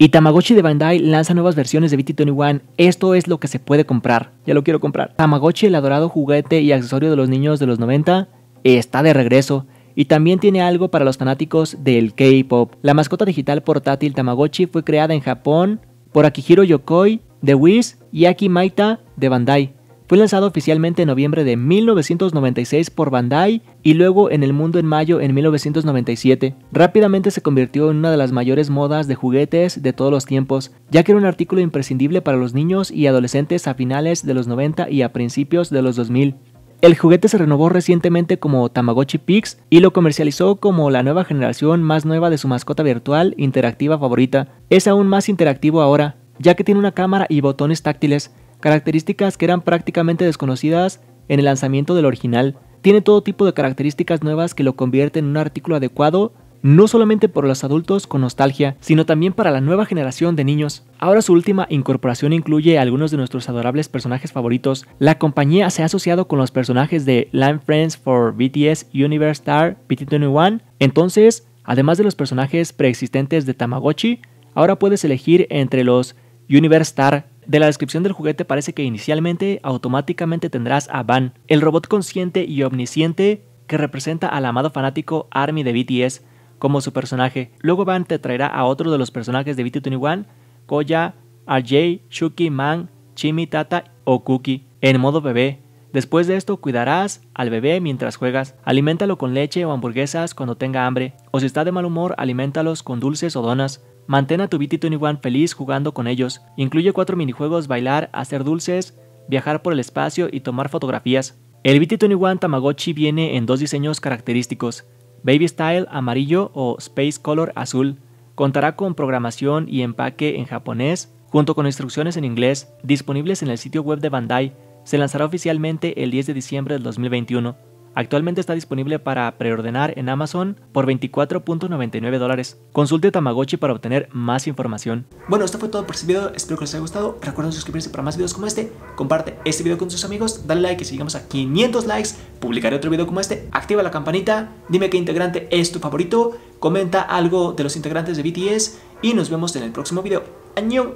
Y Tamagotchi de Bandai lanza nuevas versiones de BT21. Esto es lo que se puede comprar. Ya lo quiero comprar. Tamagotchi, el adorado juguete y accesorio de los niños de los 90, está de regreso. Y también tiene algo para los fanáticos del K-pop. La mascota digital portátil Tamagotchi fue creada en Japón por Akihiro Yokoi de Wiz y Aki Maita de Bandai. Fue lanzado oficialmente en noviembre de 1996 por Bandai y luego en el mundo en mayo en 1997. Rápidamente se convirtió en una de las mayores modas de juguetes de todos los tiempos, ya que era un artículo imprescindible para los niños y adolescentes a finales de los 90 y a principios de los 2000. El juguete se renovó recientemente como Tamagotchi Pix y lo comercializó como la nueva generación más nueva de su mascota virtual interactiva favorita. Es aún más interactivo ahora, ya que tiene una cámara y botones táctiles, características que eran prácticamente desconocidas en el lanzamiento del original. Tiene todo tipo de características nuevas que lo convierten en un artículo adecuado no solamente por los adultos con nostalgia, sino también para la nueva generación de niños. Ahora su última incorporación incluye algunos de nuestros adorables personajes favoritos. La compañía se ha asociado con los personajes de Line Friends for BTS Universe Star PT21. Entonces, además de los personajes preexistentes de Tamagotchi, ahora puedes elegir entre los Universe Star de la descripción del juguete parece que inicialmente automáticamente tendrás a Van, el robot consciente y omnisciente que representa al amado fanático Army de BTS como su personaje. Luego Van te traerá a otro de los personajes de BT21, Koya, RJ, Shuki, Man, Chimi, Tata o Cookie, en modo bebé. Después de esto cuidarás al bebé mientras juegas. Aliméntalo con leche o hamburguesas cuando tenga hambre. O si está de mal humor, aliméntalos con dulces o donas. Mantén a tu BT21 feliz jugando con ellos. Incluye cuatro minijuegos, bailar, hacer dulces, viajar por el espacio y tomar fotografías. El BT21 Tamagotchi viene en dos diseños característicos, Baby Style amarillo o Space Color azul. Contará con programación y empaque en japonés, junto con instrucciones en inglés, disponibles en el sitio web de Bandai. Se lanzará oficialmente el 10 de diciembre del 2021. Actualmente está disponible para preordenar en Amazon por 24.99 dólares. Consulte Tamagotchi para obtener más información. Bueno, esto fue todo por este video, espero que les haya gustado. Recuerden suscribirse para más videos como este, comparte este video con sus amigos, dale like y si llegamos a 500 likes, publicaré otro video como este, activa la campanita, dime qué integrante es tu favorito, comenta algo de los integrantes de BTS y nos vemos en el próximo video. ¡Añón!